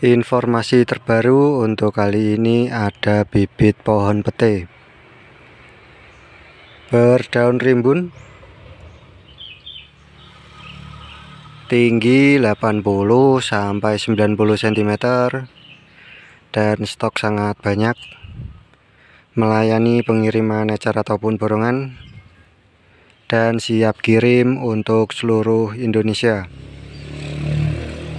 Informasi terbaru untuk kali ini ada bibit pohon pete Berdaun rimbun Tinggi 80 sampai 90 cm Dan stok sangat banyak Melayani pengiriman ecer ataupun borongan Dan siap kirim untuk seluruh Indonesia